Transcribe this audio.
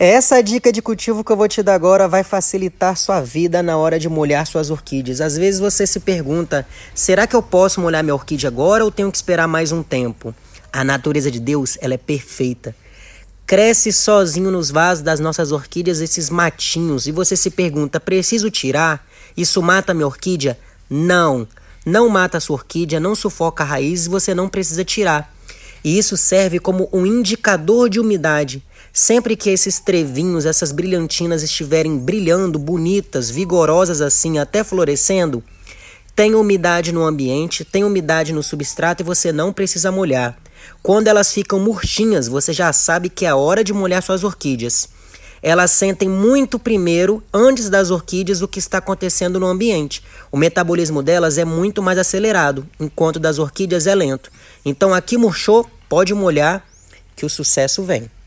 Essa dica de cultivo que eu vou te dar agora vai facilitar sua vida na hora de molhar suas orquídeas. Às vezes você se pergunta: será que eu posso molhar minha orquídea agora ou tenho que esperar mais um tempo? A natureza de Deus ela é perfeita. Cresce sozinho nos vasos das nossas orquídeas esses matinhos e você se pergunta: preciso tirar? Isso mata minha orquídea? Não! Não mata a sua orquídea, não sufoca a raiz e você não precisa tirar. E isso serve como um indicador de umidade. Sempre que esses trevinhos, essas brilhantinas estiverem brilhando, bonitas, vigorosas assim, até florescendo, tem umidade no ambiente, tem umidade no substrato e você não precisa molhar. Quando elas ficam murchinhas, você já sabe que é hora de molhar suas orquídeas elas sentem muito primeiro, antes das orquídeas, o que está acontecendo no ambiente. O metabolismo delas é muito mais acelerado, enquanto das orquídeas é lento. Então aqui murchou, pode molhar que o sucesso vem.